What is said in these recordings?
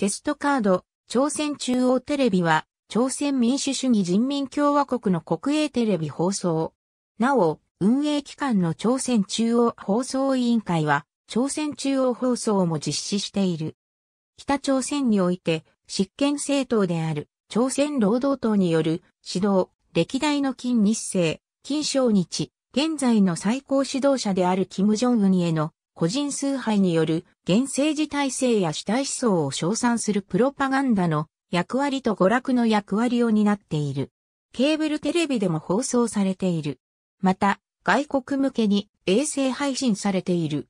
テストカード、朝鮮中央テレビは、朝鮮民主主義人民共和国の国営テレビ放送。なお、運営機関の朝鮮中央放送委員会は、朝鮮中央放送も実施している。北朝鮮において、執権政党である、朝鮮労働党による指導、歴代の金日成、金正日、現在の最高指導者である金正恩への個人崇拝による現政治体制や主体思想を称賛するプロパガンダの役割と娯楽の役割を担っている。ケーブルテレビでも放送されている。また、外国向けに衛星配信されている。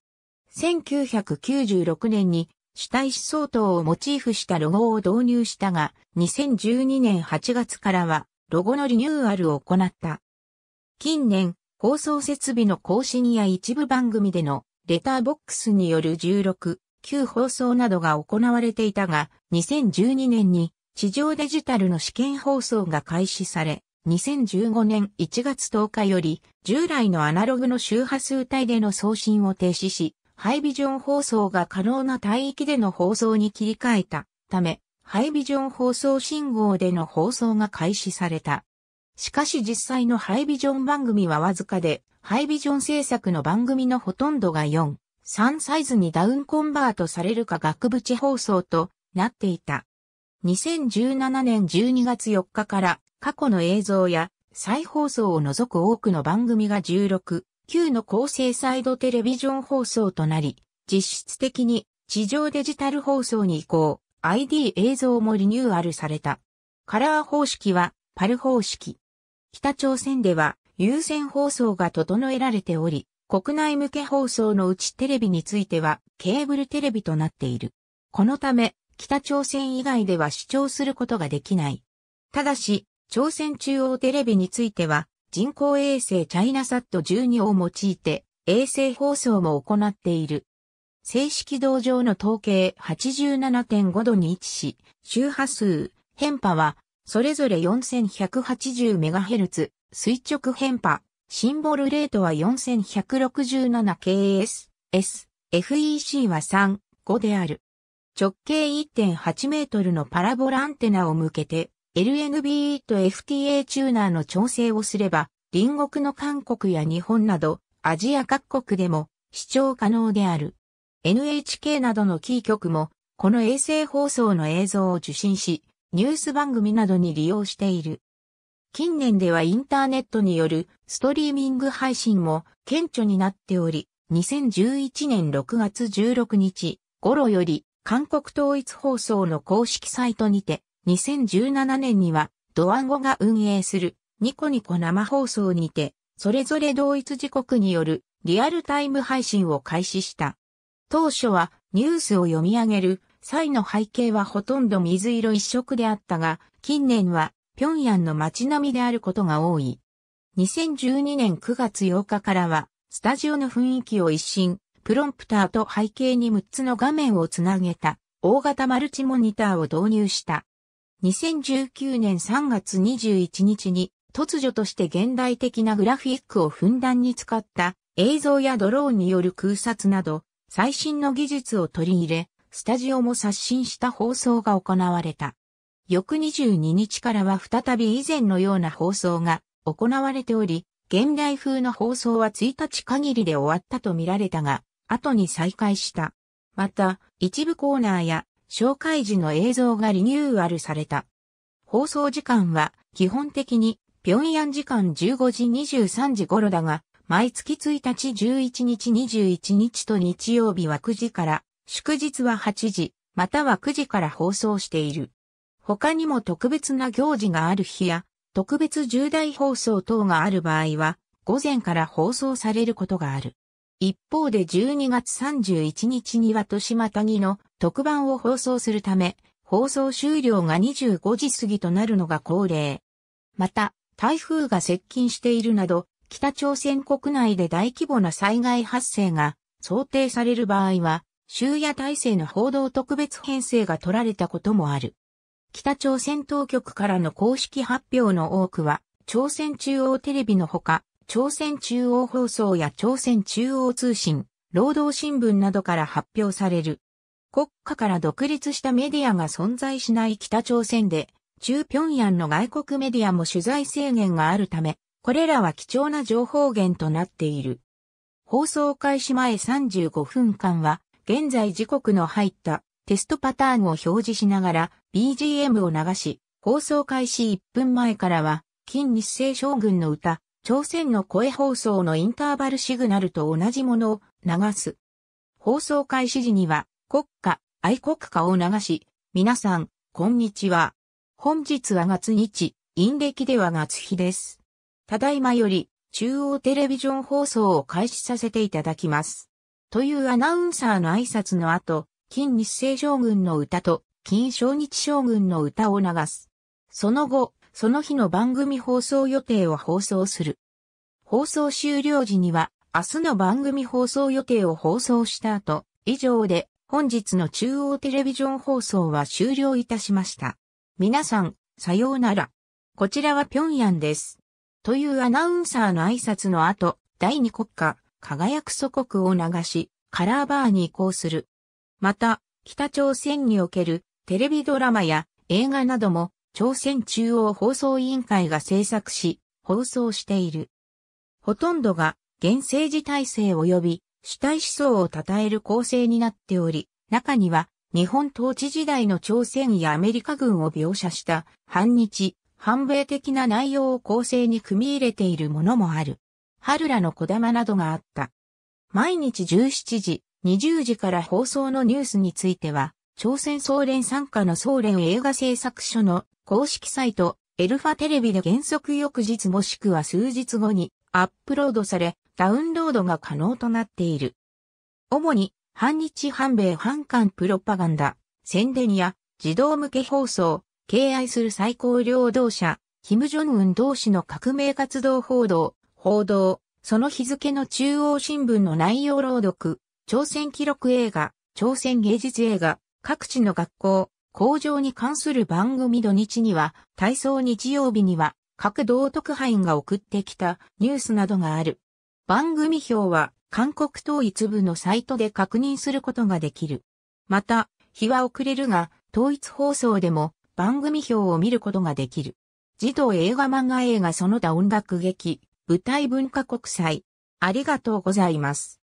1996年に主体思想等をモチーフしたロゴを導入したが、2012年8月からはロゴのリニューアルを行った。近年、放送設備の更新や一部番組でのレターボックスによる16、旧放送などが行われていたが、2012年に地上デジタルの試験放送が開始され、2015年1月10日より、従来のアナログの周波数帯での送信を停止し、ハイビジョン放送が可能な帯域での放送に切り替えたため、ハイビジョン放送信号での放送が開始された。しかし実際のハイビジョン番組はわずかで、ハイビジョン制作の番組のほとんどが4、3サイズにダウンコンバートされるか額縁放送となっていた。2017年12月4日から過去の映像や再放送を除く多くの番組が16、9の高精イドテレビジョン放送となり、実質的に地上デジタル放送に移行、ID 映像もリニューアルされた。カラー方式はパル方式。北朝鮮では優先放送が整えられており、国内向け放送のうちテレビについてはケーブルテレビとなっている。このため、北朝鮮以外では視聴することができない。ただし、朝鮮中央テレビについては、人工衛星チャイナサット12を用いて、衛星放送も行っている。正式道場の統計87.5度に位置し、周波数、変波は、それぞれ 4180MHz、垂直変波、シンボルレートは 4167ks、s、FEC は3、5である。直径1.8メートルのパラボラアンテナを向けて、l n b と FTA チューナーの調整をすれば、隣国の韓国や日本など、アジア各国でも視聴可能である。NHK などのキー局も、この衛星放送の映像を受信し、ニュース番組などに利用している。近年ではインターネットによるストリーミング配信も顕著になっており、2011年6月16日頃より韓国統一放送の公式サイトにて、2017年にはドワンゴが運営するニコニコ生放送にて、それぞれ同一時刻によるリアルタイム配信を開始した。当初はニュースを読み上げる際の背景はほとんど水色一色であったが、近年は平壌の街並みであることが多い。2012年9月8日からは、スタジオの雰囲気を一新、プロンプターと背景に6つの画面をつなげた、大型マルチモニターを導入した。2019年3月21日に、突如として現代的なグラフィックをふんだんに使った映像やドローンによる空撮など最新の技術を取り入れ、スタジオも刷新した放送が行われた。翌22日からは再び以前のような放送が行われており、現代風の放送は1日限りで終わったと見られたが、後に再開した。また、一部コーナーや紹介時の映像がリニューアルされた。放送時間は基本的に平壌時間15時23時頃だが、毎月1日11日21日と日曜日は9時から、祝日は8時、または9時から放送している。他にも特別な行事がある日や、特別重大放送等がある場合は、午前から放送されることがある。一方で12月31日には豊島谷の特番を放送するため、放送終了が25時過ぎとなるのが恒例。また、台風が接近しているなど、北朝鮮国内で大規模な災害発生が想定される場合は、週夜体制の報道特別編成が取られたこともある。北朝鮮当局からの公式発表の多くは、朝鮮中央テレビのほか、朝鮮中央放送や朝鮮中央通信、労働新聞などから発表される。国家から独立したメディアが存在しない北朝鮮で、中平壌の外国メディアも取材制限があるため、これらは貴重な情報源となっている。放送開始前35分間は、現在時刻の入ったテストパターンを表示しながら、BGM を流し、放送開始1分前からは、金日清将軍の歌、朝鮮の声放送のインターバルシグナルと同じものを流す。放送開始時には、国歌、愛国歌を流し、皆さん、こんにちは。本日は月日、陰暦では月日です。ただいまより、中央テレビジョン放送を開始させていただきます。というアナウンサーの挨拶の後、金日清将軍の歌と金正日将軍の歌を流す。その後、その日の番組放送予定を放送する。放送終了時には、明日の番組放送予定を放送した後、以上で本日の中央テレビジョン放送は終了いたしました。皆さん、さようなら。こちらは平壌です。というアナウンサーの挨拶の後、第二国家、輝く祖国を流し、カラーバーに移行する。また、北朝鮮におけるテレビドラマや映画なども朝鮮中央放送委員会が制作し、放送している。ほとんどが現政治体制及び主体思想を称える構成になっており、中には日本統治時代の朝鮮やアメリカ軍を描写した反日、反米的な内容を構成に組み入れているものもある。春らの小玉などがあった。毎日17時、20時から放送のニュースについては、朝鮮総連参加の総連映画制作所の公式サイト、エルファテレビで原則翌日もしくは数日後にアップロードされ、ダウンロードが可能となっている。主に、反日反米反韓プロパガンダ、宣伝や、児童向け放送、敬愛する最高領導者、キム・ジョンウン同士の革命活動報道、報道、その日付の中央新聞の内容朗読、朝鮮記録映画、朝鮮芸術映画、各地の学校、工場に関する番組土日には、体操日曜日には、各道特派員が送ってきたニュースなどがある。番組表は韓国統一部のサイトで確認することができる。また、日は遅れるが、統一放送でも番組表を見ることができる。児童映画漫画映画その他音楽劇、舞台文化国際。ありがとうございます。